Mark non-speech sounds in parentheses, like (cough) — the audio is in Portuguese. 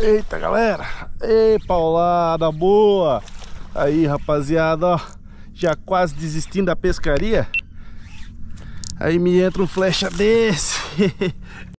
Eita, galera. Ei, paulada boa. Aí, rapaziada, ó. Já quase desistindo da pescaria. Aí me entra um flecha desse. (laughs)